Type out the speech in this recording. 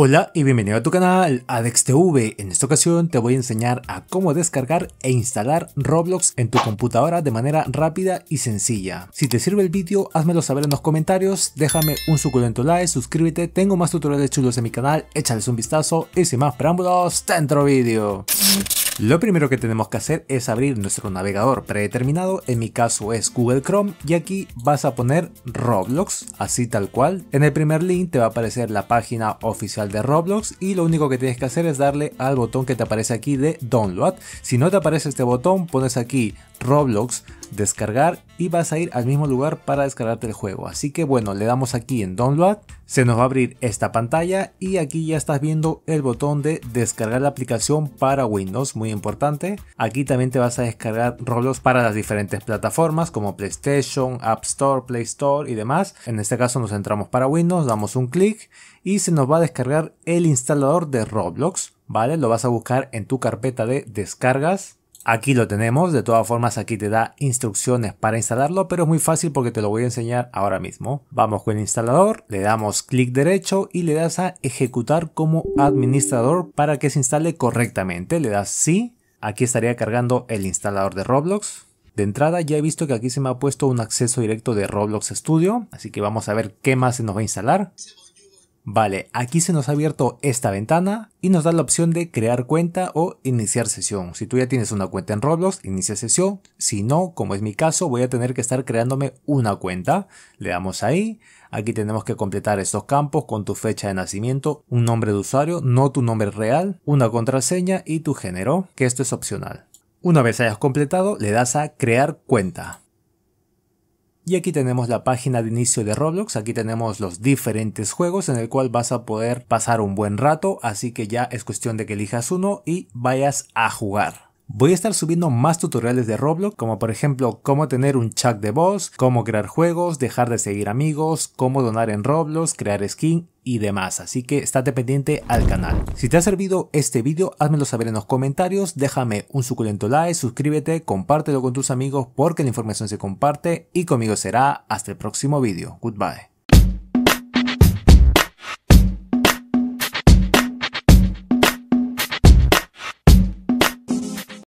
Hola y bienvenido a tu canal AdexTV. En esta ocasión te voy a enseñar a cómo descargar e instalar Roblox en tu computadora de manera rápida y sencilla. Si te sirve el vídeo, házmelo saber en los comentarios, déjame un suculento like, suscríbete, tengo más tutoriales chulos en mi canal, échales un vistazo y sin más preámbulos, dentro vídeo. Lo primero que tenemos que hacer es abrir nuestro navegador predeterminado, en mi caso es Google Chrome, y aquí vas a poner Roblox, así tal cual. En el primer link te va a aparecer la página oficial de Roblox y lo único que tienes que hacer es darle al botón que te aparece aquí de Download. Si no te aparece este botón, pones aquí Roblox, descargar y vas a ir al mismo lugar para descargarte el juego. Así que bueno, le damos aquí en download, se nos va a abrir esta pantalla y aquí ya estás viendo el botón de descargar la aplicación para Windows, muy importante. Aquí también te vas a descargar Roblox para las diferentes plataformas como PlayStation, App Store, Play Store y demás. En este caso nos entramos para Windows, damos un clic y se nos va a descargar el instalador de Roblox, ¿vale? Lo vas a buscar en tu carpeta de descargas Aquí lo tenemos, de todas formas aquí te da instrucciones para instalarlo, pero es muy fácil porque te lo voy a enseñar ahora mismo. Vamos con el instalador, le damos clic derecho y le das a ejecutar como administrador para que se instale correctamente. Le das sí, aquí estaría cargando el instalador de Roblox. De entrada ya he visto que aquí se me ha puesto un acceso directo de Roblox Studio, así que vamos a ver qué más se nos va a instalar. Vale, aquí se nos ha abierto esta ventana y nos da la opción de crear cuenta o iniciar sesión. Si tú ya tienes una cuenta en Roblox, inicia sesión. Si no, como es mi caso, voy a tener que estar creándome una cuenta. Le damos ahí. Aquí tenemos que completar estos campos con tu fecha de nacimiento, un nombre de usuario, no tu nombre real, una contraseña y tu género, que esto es opcional. Una vez hayas completado, le das a crear cuenta. Y aquí tenemos la página de inicio de Roblox, aquí tenemos los diferentes juegos en el cual vas a poder pasar un buen rato, así que ya es cuestión de que elijas uno y vayas a jugar. Voy a estar subiendo más tutoriales de Roblox, como por ejemplo cómo tener un chat de voz, cómo crear juegos, dejar de seguir amigos, cómo donar en Roblox, crear skin y demás, así que estate pendiente al canal. Si te ha servido este vídeo, házmelo saber en los comentarios, déjame un suculento like, suscríbete, compártelo con tus amigos porque la información se comparte y conmigo será hasta el próximo vídeo. Goodbye.